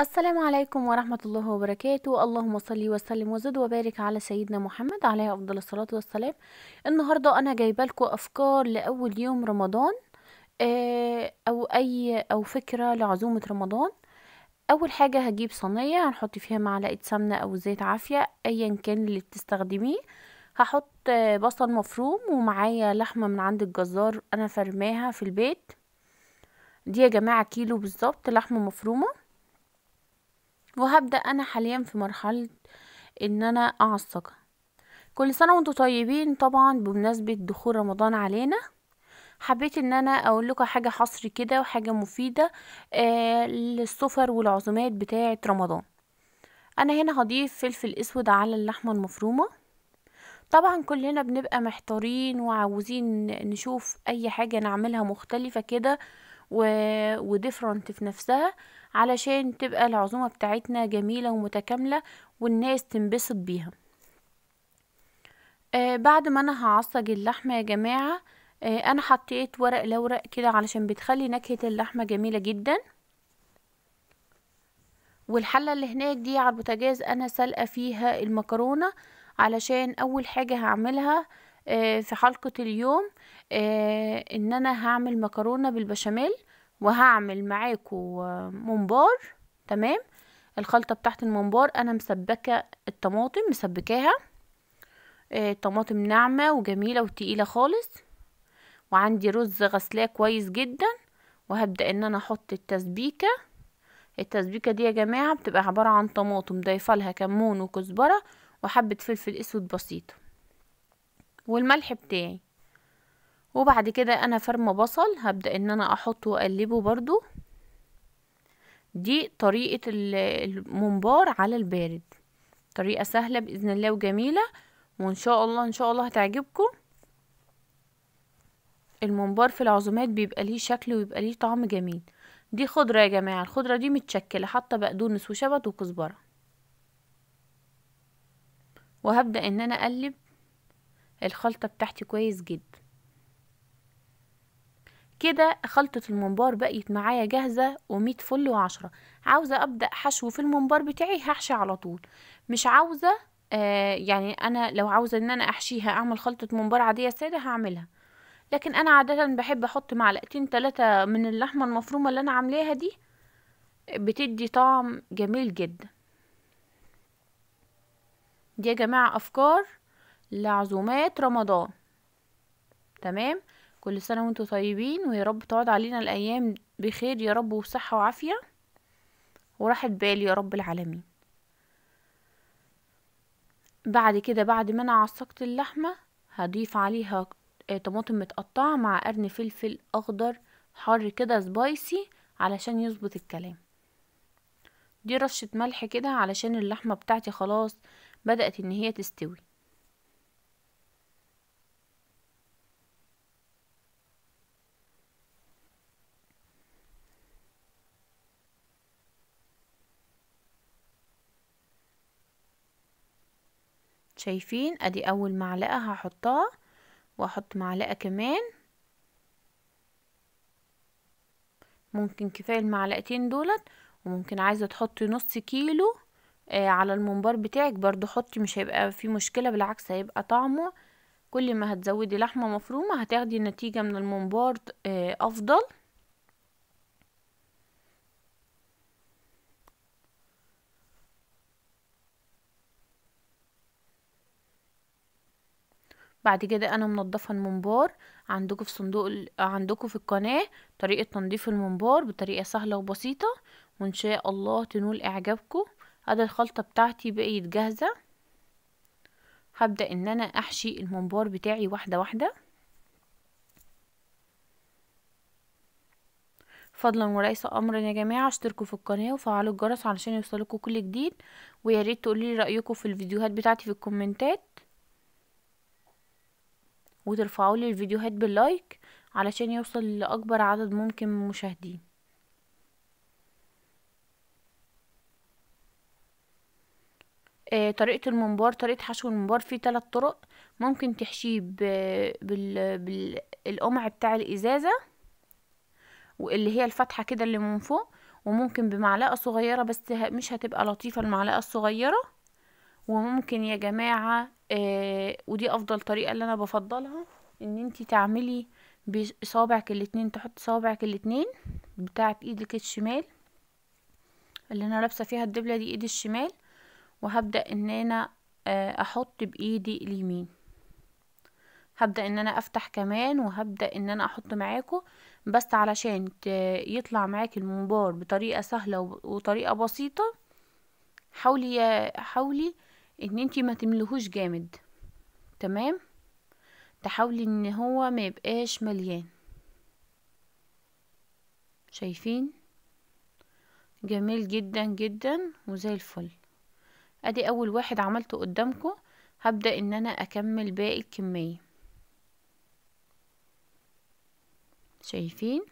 السلام عليكم ورحمة الله وبركاته اللهم صلي وسلم وزد وبارك على سيدنا محمد عليه أفضل الصلاة والسلام النهاردة أنا جايبة لكم أفكار لأول يوم رمضان آه، أو أي أو فكرة لعزومة رمضان أول حاجة هجيب صينية هنحط فيها معلقة سمنة أو زيت عافية أيا كان اللي بتستخدميه هحط آه، بصل مفروم ومعايا لحمة من عند الجزار أنا فرماها في البيت دي يا جماعة كيلو بالظبط لحمة مفرومة وهبدأ أنا حاليا في مرحلة إن أنا أعصق كل سنة وانتم طيبين طبعا بمناسبة دخول رمضان علينا حبيت ان انا اقول لكم حاجه حصري كده وحاجه مفيده آه للسفر والعزومات بتاعه رمضان انا هنا هضيف فلفل اسود على اللحمه المفرومه طبعا كلنا بنبقى محتارين وعاوزين نشوف اي حاجه نعملها مختلفه كده و... وديفرنت في نفسها علشان تبقى العزومة بتاعتنا جميلة ومتكاملة والناس تنبسط بيها آه بعد ما انا هعصج اللحمة يا جماعة آه انا حطيت ورق لورق كده علشان بتخلي نكهة اللحمة جميلة جدا والحلة اللي هناك دي على البوتاجاز انا سلقة فيها المكرونة علشان اول حاجة هعملها آه آه، في حلقة اليوم آه، ان انا هعمل مكرونة بالبشاميل وهعمل معاكو آه، ممبار تمام الخلطة بتاعت الممبار انا مسبكة الطماطم مسبكاها طماطم ناعمة وجميلة وتقيلة خالص وعندي رز غسلاه كويس جدا وهبدأ ان انا احط التسبيكة التسبيكة دي يا جماعة بتبقى عبارة عن طماطم ضايفة لها كمون وكزبرة وحبة فلفل اسود بسيطة والملح بتاعي وبعد كده انا فرمه بصل هبدأ ان انا احطه واقلبه برضو دي طريقة الممبار على البارد طريقة سهلة بإذن الله وجميلة وإن شاء الله إن شاء الله هتعجبكم الممبار في العزومات بيبقى ليه شكل ويبقى ليه طعم جميل دي خضرة يا جماعة الخضرة دي متشكلة حاطة بقدونس وشبت وكزبرة وهبدأ إن أنا أقلب الخلطة بتاعتي كويس جدا كده خلطة الممبار بقيت معايا جاهزة ومية فل وعشرة عاوزة أبدأ حشو في الممبار بتاعي هحشي على طول مش عاوزة آه يعني أنا لو عاوزة إن أنا أحشيها أعمل خلطة ممبار عادية سادة هعملها لكن أنا عادة بحب أحط معلقتين تلاتة من اللحمة المفرومة اللي أنا عاملاها دي بتدي طعم جميل جدا دي يا جماعة أفكار لعزومات رمضان تمام كل سنة وانتم طيبين ويا رب تقعد علينا الأيام بخير يا رب وصحة وعافية وراحت بالي يا رب العالمين بعد كده بعد ما انا عصقت اللحمة هضيف عليها آه، طماطم متقطعة مع قرن فلفل أخضر حار كده سبايسي علشان يظبط الكلام دي رشة ملح كده علشان اللحمة بتاعتي خلاص بدأت ان هي تستوي شايفين ادي اول معلقة هحطها واحط معلقة كمان ممكن كفاية المعلقتين دولت وممكن عايزة تحطي نص كيلو آه على الممبار بتاعك برضو حطي مش هيبقى في مشكلة بالعكس هيبقى طعمه كل ما هتزودي لحمة مفرومة هتاخدي نتيجة من الممبار آه افضل بعد كده انا منضفه الممبار عندكم في صندوق ال... عندكم في القناه طريقه تنظيف الممبار بطريقه سهله وبسيطه وان شاء الله تنول اعجابكم ادي الخلطه بتاعتي بقيت جاهزه هبدا ان انا احشي الممبار بتاعي واحده واحده فضلا وليس امرا يا جماعه اشتركوا في القناه وفعلوا الجرس علشان يوصلكوا كل جديد ويا ريت تقولي رايكم في الفيديوهات بتاعتي في الكومنتات وترفعوا لي الفيديوهات باللايك علشان يوصل لاكبر عدد ممكن من المشاهدين آه طريقة الممبار طريقة حشو الممبار فيه ثلاث طرق ممكن تحشيه بالقمع بتاع الازازة واللي هي الفتحة كده اللي من فوق وممكن بمعلقة صغيرة بس مش هتبقى لطيفة المعلقة الصغيرة وممكن يا جماعة آه ودي افضل طريقه اللي انا بفضلها ان انتي تعملي بصابعك الاتنين تحط صابعك الاتنين بتاعه ايدك الشمال اللي انا لابسه فيها الدبله دي ايدي الشمال وهبدا ان انا آه احط بايدي اليمين هبدا ان انا افتح كمان وهبدا ان انا احط معاكو بس علشان يطلع معاك المنبار بطريقه سهله وطريقه بسيطه حاولي حاولي ان انتي ما تملهوش جامد تمام تحاولي ان هو ما يبقاش مليان شايفين جميل جدا جدا وزي الفل ادي اول واحد عملته قدامكم هبدا ان انا اكمل باقي الكميه شايفين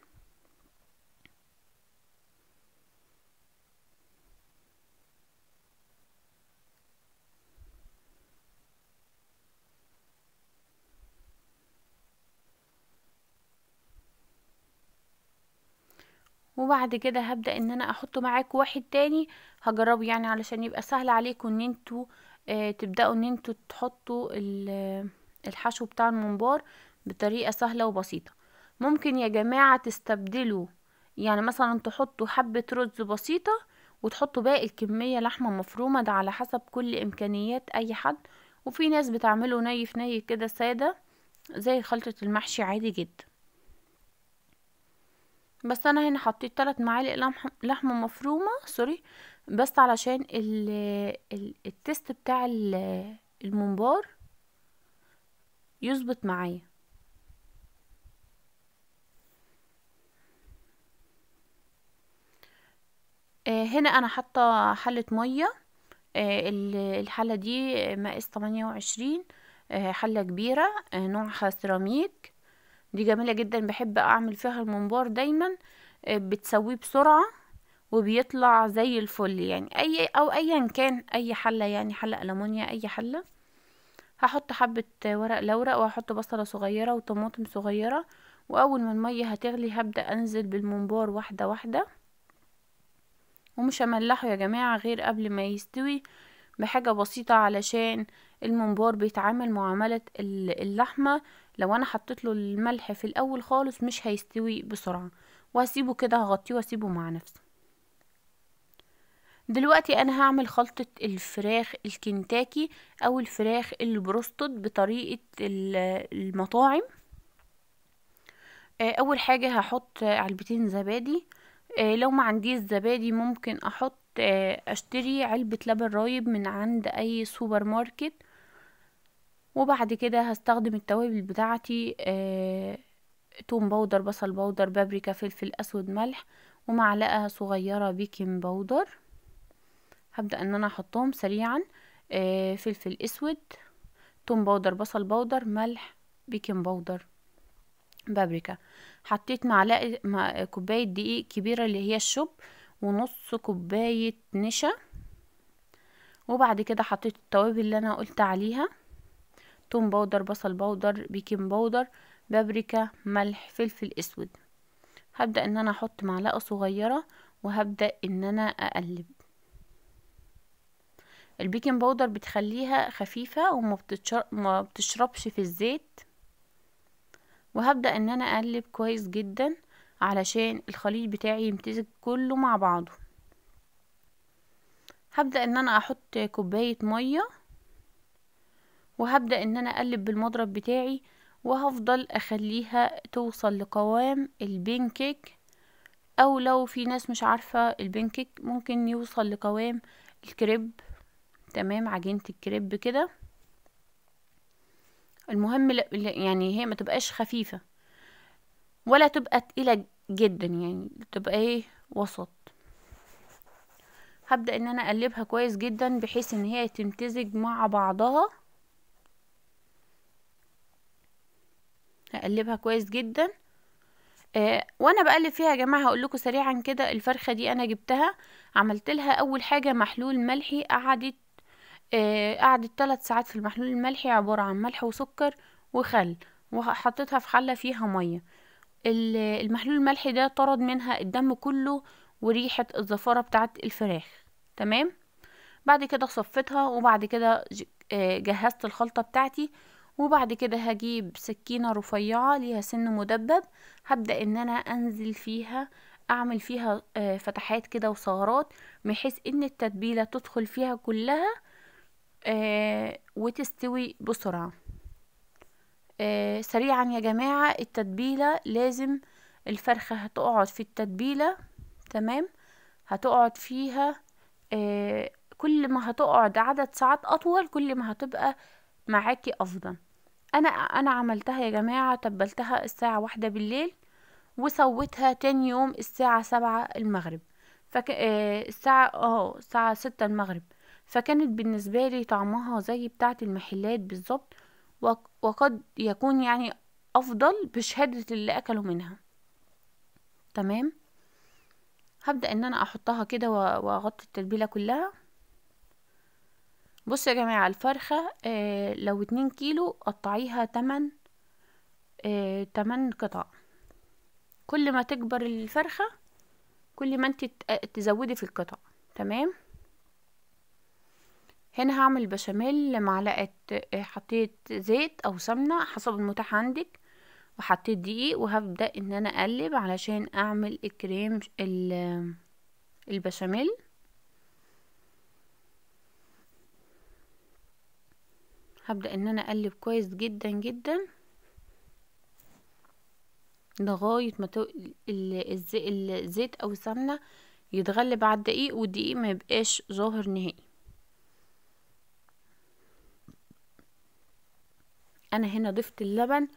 وبعد كده هبدأ ان انا احط معاك واحد تاني هجربه يعني علشان يبقى سهل عليكم ان انتوا آه تبدأوا ان انتوا تحطوا الحشو بتاع المنبار بطريقة سهلة وبسيطة ممكن يا جماعة تستبدلوا يعني مثلا تحطوا حبة رز بسيطة وتحطوا باقي الكمية لحمة مفرومة ده على حسب كل امكانيات اي حد وفي ناس بتعمله ني في ني كده سادة زي خلطة المحشي عادي جدا بس انا هنا حطيت ثلاث معالق لحمه مفرومه سوري بس علشان ال ال التست بتاع الممبار يظبط معايا آه، هنا انا حاطه حله ميه آه، الحله دي مقاس 28 آه، حله كبيره نوعها سيراميك دي جميلة جدا بحب اعمل فيها الممبار دايما آه، بتسويه بسرعة وبيطلع زي الفل يعني اي او ايا كان اي حلة يعني حلة ألمونيا اي حلة هحط حبة ورق لورق وهحط بصلة صغيرة وطماطم صغيرة واول ما المية هتغلي هبدأ انزل بالممبار واحدة واحدة ومش هملحه يا جماعة غير قبل ما يستوي بحاجة بسيطة علشان الممبار بيتعامل معاملة اللحمة لو انا حطيت له الملح في الاول خالص مش هيستوي بسرعه وهسيبه كده هغطيه واسيبه مع نفسه دلوقتي انا هعمل خلطة الفراخ الكنتاكي او الفراخ البروستد بطريقة المطاعم آه، اول حاجة هحط علبتين زبادي آه، لو ما عنديش زبادي ممكن احط آه، اشتري علبة لبن رايب من عند اي سوبر ماركت وبعد كده هستخدم التوابل بتاعتي آه توم بودر بصل بودر بابريكا فلفل اسود ملح ومعلقه صغيره بيكنج بودر هبدا ان انا احطهم سريعا آه فلفل اسود توم بودر بصل بودر ملح بيكنج بودر بابريكا حطيت معلقه مع كوبايه دقيق كبيره اللي هي الشوب ونص كوبايه نشا وبعد كده حطيت التوابل اللي انا قلت عليها توم بودر بصل بودر بيكنج بودر بابريكا ملح فلفل اسود هبدأ ان انا احط معلقة صغيرة وهبدأ ان انا اقلب البيكنج بودر بتخليها خفيفة وما بتشربش في الزيت وهبدأ ان انا اقلب كويس جدا علشان الخليط بتاعي يمتزج كله مع بعضه هبدأ ان انا احط كوباية مية وهبدأ ان انا اقلب بالمضرب بتاعي وهفضل اخليها توصل لقوام البنكيك او لو في ناس مش عارفة البنكيك ممكن يوصل لقوام الكريب تمام عجينة الكريب كده المهم يعني هي ما تبقاش خفيفة ولا تبقى تقيلة جدا يعني تبقى ايه وسط هبدأ ان انا اقلبها كويس جدا بحيث ان هي تمتزج مع بعضها هقلبها كويس جدا آه وانا بقلب فيها يا جماعه هقول لكم سريعا كده الفرخه دي انا جبتها عملت لها اول حاجه محلول ملحي قعدت آه قعدت 3 ساعات في المحلول الملحي عباره عن ملح وسكر وخل وحطيتها في حله فيها ميه المحلول الملحي ده طرد منها الدم كله وريحه الزفاره بتاعه الفراخ تمام بعد كده صفتها وبعد كده آه، جهزت الخلطه بتاعتي وبعد كده هجيب سكينة رفيعة ليها سن مدبب هبدأ ان انا انزل فيها اعمل فيها آه، فتحات كده وثغرات بحيث ان التتبيلة تدخل فيها كلها آه، وتستوي بسرعة آه، سريعا يا جماعة التتبيلة لازم الفرخة هتقعد في التتبيلة تمام هتقعد فيها كل ما هتقعد عدد ساعات اطول كل ما هتبقى معاكي افضل انا انا عملتها يا جماعه تبلتها الساعه واحدة بالليل وسويتها تاني يوم الساعه سبعة المغرب فك... آه الساعه اه الساعه ستة المغرب فكانت بالنسبه لي طعمها زي بتاعه المحلات بالظبط وقد يكون يعني افضل بشهاده اللي اكلوا منها تمام هبدا ان انا احطها كده واغطي التتبيله كلها بصوا يا جماعة الفرخة آه لو اتنين كيلو قطعيها تمن آه تمن قطع كل ما تكبر الفرخة كل ما انت آه، تزودي في القطع تمام هنا هعمل بشاميل معلقة آه، حطيت زيت او سمنة حسب المتاح عندك وحطيت دقيق وهبدأ ان انا اقلب علشان اعمل الكريم البشاميل هبدأ ان انا اقلب كويس جدا جدا لغاية ما تو... الزيت او السمنة يتغلب على الدقيق والدقيق ما يبقاش ظاهر نهائي انا هنا ضفت اللبن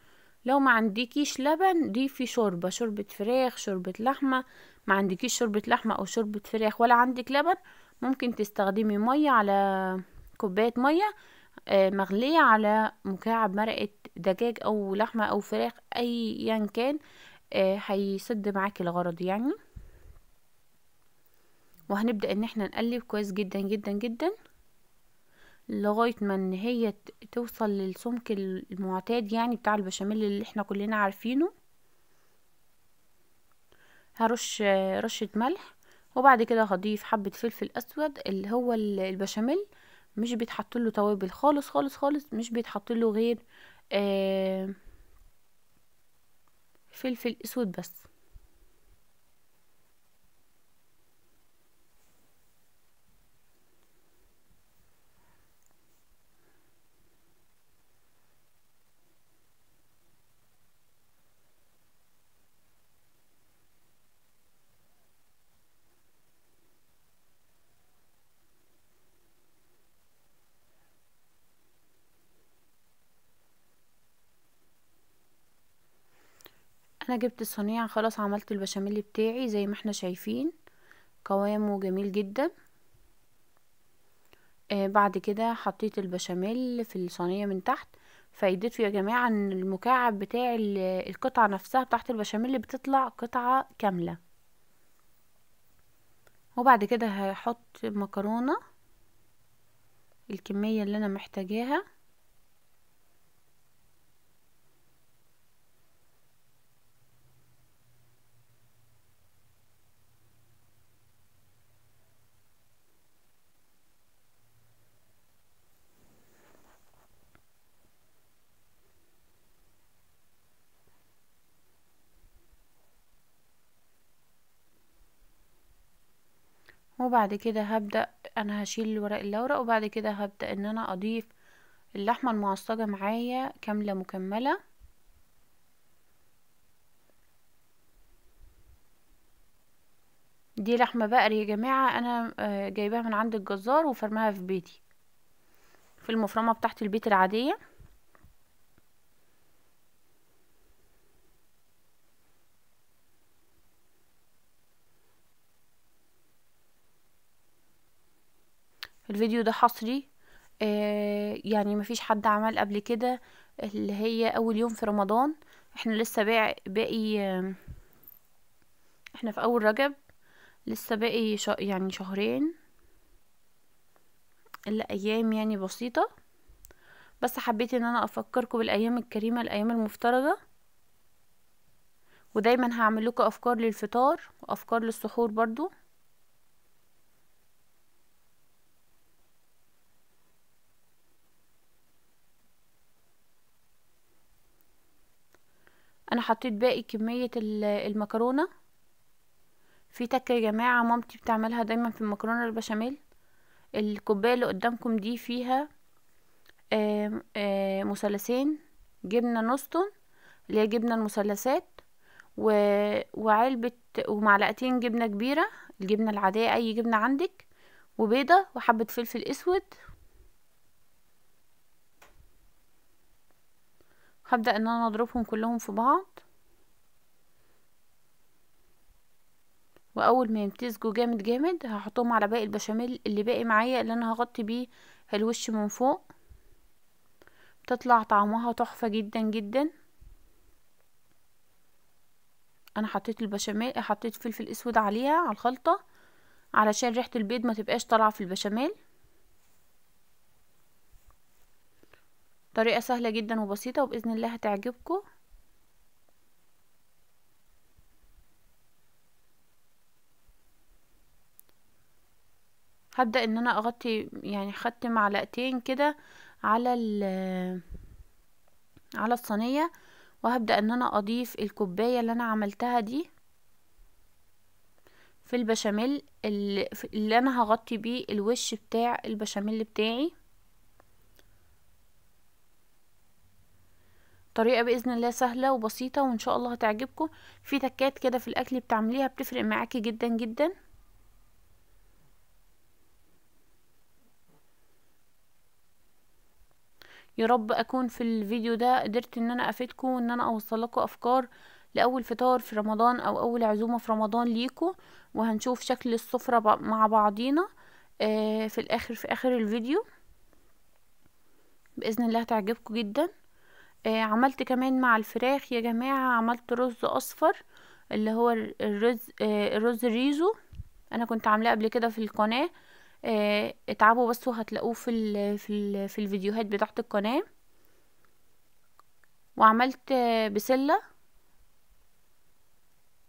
لو ما عندكيش لبن ضيفي شوربة شوربة فراخ شوربة لحمة ما عندكيش شوربة لحمة او شوربة فراخ ولا عندك لبن ممكن تستخدمي مية على كوباية مية آه، مغلية على مكعب مرقة دجاج أو لحمة أو فراخ أيا كان آه، هيسد معاك الغرض يعني وهنبدأ ان احنا نقلب كويس جدا جدا جدا لغاية ما ان هي توصل للسمك المعتاد يعني بتاع البشاميل اللي احنا كلنا عارفينه هرش آه، رشة ملح وبعد كده هضيف حبة فلفل اسود اللي هو البشاميل مش بيتحط له توابل خالص خالص خالص مش بيتحط له غير آه فلفل اسود بس انا جبت الصينية خلاص عملت البشاميل بتاعي زي ما احنا شايفين قوامه جميل جدا آه بعد كده حطيت البشاميل في الصينية من تحت فايدته يا جماعة ان المكعب بتاع القطعة نفسها بتاعت البشاميل بتطلع قطعة كاملة وبعد كده هحط مكرونة الكمية اللي انا محتاجاها وبعد كده هبدأ انا هشيل الورق اللورق وبعد كده هبدأ ان انا اضيف اللحمة المعصجة معايا كاملة مكملة دي لحمة بقري يا جماعة انا آه، جايباها من عند الجزار وفرماها في بيتي في المفرمة بتاعت البيت العادية الفيديو ده حصري آه يعني مفيش حد عمل قبل كده اللي هي اول يوم في رمضان احنا لسه باقي آه احنا في اول رجب لسه باقي يعني شهرين الايام ايام يعني بسيطه بس حبيت ان انا افكركم بالايام الكريمه الايام المفترضة ودايما هعمل لكم افكار للفطار وافكار للسحور برضو انا حطيت باقي كمية المكرونة في تكة يا جماعة مامتي بتعملها دايما في المكرونة البشاميل الكوباية اللي قدامكم دي فيها مثلثين جبنة نص اللي هي جبنة المثلثات و... وعلبة ومعلقتين جبنة كبيرة الجبنة العادية اي جبنة عندك وبيضة وحبة فلفل اسود هبدأ ان انا اضربهم كلهم في بعض واول ما يمتزجوا جامد جامد هحطهم على باقي البشاميل اللي باقي معايا اللي انا هغطي بيه الوش من فوق بتطلع طعمها تحفة جدا جدا انا حطيت البشاميل حطيت فلفل اسود عليها على الخلطة علشان ريحة البيض ما تبقاش طالعة في البشاميل طريقة سهلة جدا وبسيطة وبإذن الله هتعجبكم هبدأ ان انا اغطي يعني خدت معلقتين كده على على الصينية وهبدأ ان انا اضيف الكوباية اللي انا عملتها دي في البشاميل اللي انا هغطي بيه الوش بتاع البشاميل بتاعي طريقه باذن الله سهله وبسيطه وان شاء الله هتعجبكم في تكات كده في الاكل بتعمليها بتفرق معاكي جدا جدا يا رب اكون في الفيديو ده قدرت ان انا افيدكم وان انا اوصل لكم افكار لاول فطار في رمضان او اول عزومه في رمضان ليكم وهنشوف شكل السفره مع بعضينا آه، في الاخر في اخر الفيديو باذن الله هتعجبكم جدا آه عملت كمان مع الفراخ يا جماعة عملت رز اصفر اللي هو الرز آه رز ريزو انا كنت عاملاه قبل كده في القناة آه اتعبوا بس وهتلاقوه في الـ في, الـ في الفيديوهات بتاعت القناة وعملت آه بسلة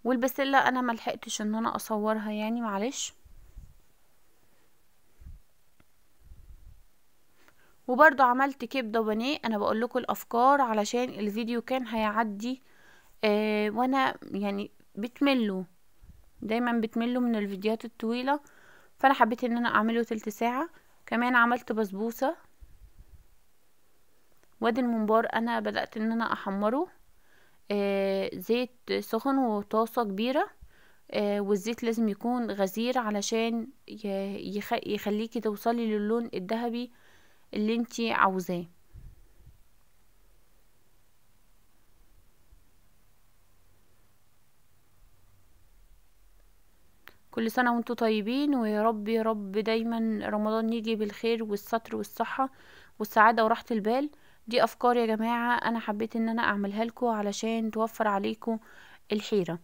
والبسلة انا ملحقتش ان انا اصورها يعني معلش وبرضو عملت كبدة بانيه انا بقول لكم الافكار علشان الفيديو كان هيعدي آه وانا يعني بتمله دايما بتمله من الفيديوهات الطويلة فانا حبيت ان انا اعمله تلت ساعة كمان عملت بسبوسة وادي المنبار انا بدأت ان انا احمره آه زيت سخن وطاسة كبيرة آه والزيت لازم يكون غزير علشان يخليكي توصلي للون الذهبي اللي انت عاوزاه كل سنة وانتو طيبين ويا رب يا رب دايما رمضان يجي بالخير والستر والصحة والسعادة وراحة البال دي افكار يا جماعة انا حبيت ان انا اعملها لكم علشان توفر عليكم الحيرة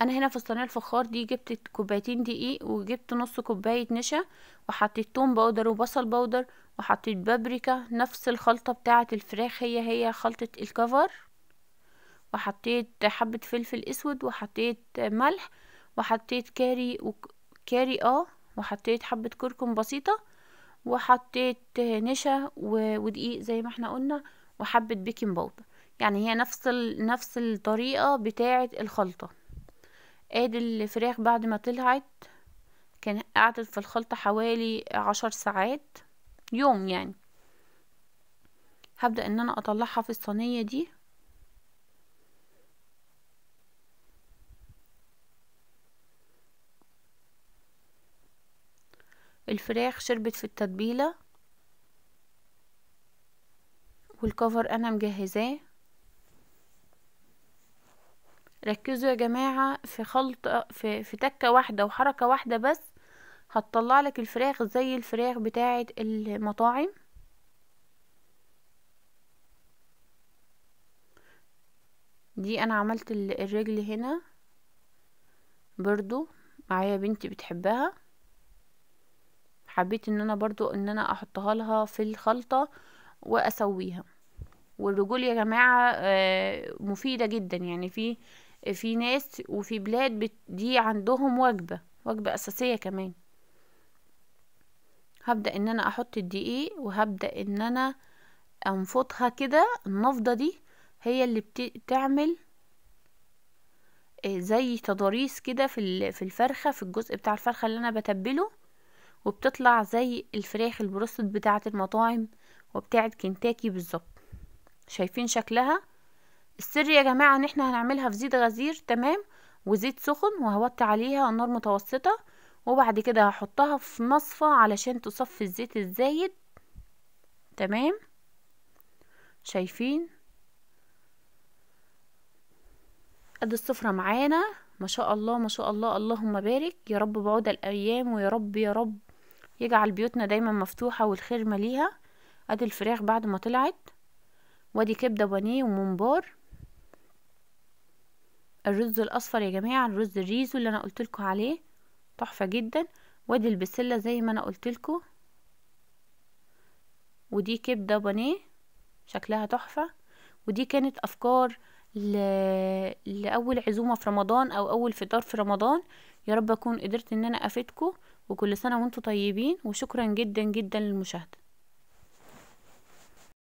انا هنا في الصينيه الفخار دي جبت كوبايتين دقيق وجبت نص كوبايه نشا وحطيت توم بودر وبصل بودر وحطيت بابريكا نفس الخلطه بتاعه الفراخ هي هي خلطه الكفر وحطيت حبه فلفل اسود وحطيت ملح وحطيت كاري وكاري اه وحطيت حبه كركم بسيطه وحطيت نشا ودقيق زي ما احنا قلنا وحبه بيكنج باودر يعني هي نفس ال... نفس الطريقه بتاعه الخلطه ادي الفراخ بعد ما طلعت كان قعدت في الخلطة حوالي عشر ساعات يوم يعني هبدأ ان انا اطلعها في الصينية دي الفراخ شربت في التتبيلة والكفر انا مجهزاه ركزوا يا جماعة في خلطة في, في تكة واحدة وحركة واحدة بس هتطلع لك الفراخ زي الفراخ بتاعة المطاعم دي انا عملت الرجل هنا برضو معايا بنتي بتحبها حبيت ان انا برضو ان انا احطها لها في الخلطة واسويها والرجول يا جماعة آه، مفيدة جدا يعني في في ناس وفي بلاد دي عندهم وجبة وجبة أساسية كمان هبدأ ان انا احط الدقيق وهبدأ ان انا انفضها كده النفضة دي هي اللي بتعمل آه، زي تضاريس كده في في الفرخة في الجزء بتاع الفرخة اللي انا بتبله وبتطلع زي الفراخ البروست بتاعة المطاعم وبتاعة كنتاكي بالظبط شايفين شكلها السر يا جماعة ان احنا هنعملها في زيت غزير تمام وزيت سخن وهوطي عليها النار متوسطة وبعد كده هحطها في مصفى علشان تصفي الزيت الزايد تمام شايفين قد السفرة معانا ما شاء الله ما شاء الله اللهم بارك يا رب بعود الايام ويا رب يا رب يجعل بيوتنا دايما مفتوحة والخير مليها ادي الفراخ بعد ما طلعت وادي كبدة بانيه وممبار الرز الاصفر يا جماعه الرز الريزو اللي انا قلت لكم عليه تحفه جدا وادي البسله زي ما انا قلت ودي كبده بانيه شكلها تحفه ودي كانت افكار ل... لاول عزومه في رمضان او اول فطار في رمضان يا رب اكون قدرت ان انا افيدكم وكل سنه وانتم طيبين وشكرا جدا جدا للمشاهده